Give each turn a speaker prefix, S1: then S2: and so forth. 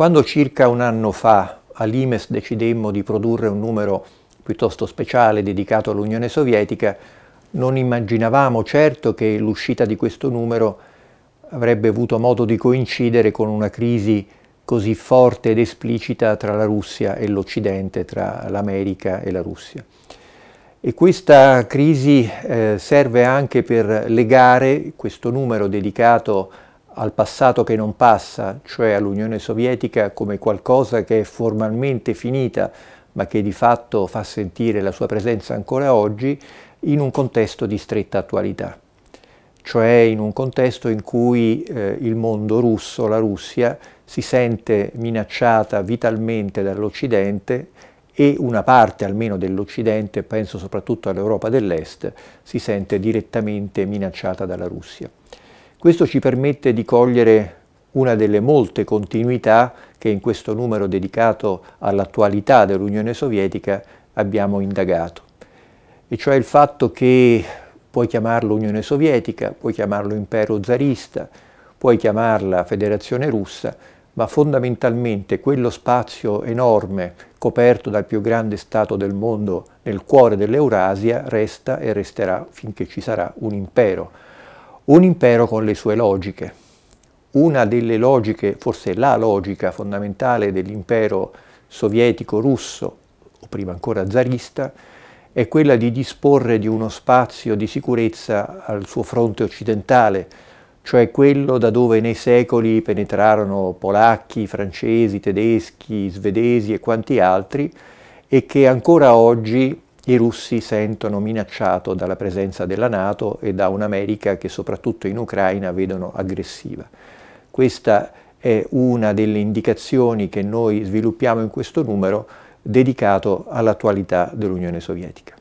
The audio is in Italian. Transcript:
S1: Quando circa un anno fa a Limes decidemmo di produrre un numero piuttosto speciale dedicato all'Unione Sovietica, non immaginavamo certo che l'uscita di questo numero avrebbe avuto modo di coincidere con una crisi così forte ed esplicita tra la Russia e l'Occidente, tra l'America e la Russia. E questa crisi eh, serve anche per legare questo numero dedicato al passato che non passa, cioè all'Unione Sovietica come qualcosa che è formalmente finita, ma che di fatto fa sentire la sua presenza ancora oggi, in un contesto di stretta attualità, cioè in un contesto in cui eh, il mondo russo, la Russia, si sente minacciata vitalmente dall'Occidente e una parte almeno dell'Occidente, penso soprattutto all'Europa dell'Est, si sente direttamente minacciata dalla Russia. Questo ci permette di cogliere una delle molte continuità che in questo numero dedicato all'attualità dell'Unione Sovietica abbiamo indagato, e cioè il fatto che puoi chiamarlo Unione Sovietica, puoi chiamarlo impero zarista, puoi chiamarla Federazione russa, ma fondamentalmente quello spazio enorme coperto dal più grande Stato del mondo nel cuore dell'Eurasia resta e resterà finché ci sarà un impero un impero con le sue logiche. Una delle logiche, forse la logica fondamentale dell'impero sovietico russo, o prima ancora zarista, è quella di disporre di uno spazio di sicurezza al suo fronte occidentale, cioè quello da dove nei secoli penetrarono polacchi, francesi, tedeschi, svedesi e quanti altri, e che ancora oggi i russi sentono minacciato dalla presenza della Nato e da un'America che soprattutto in Ucraina vedono aggressiva. Questa è una delle indicazioni che noi sviluppiamo in questo numero dedicato all'attualità dell'Unione Sovietica.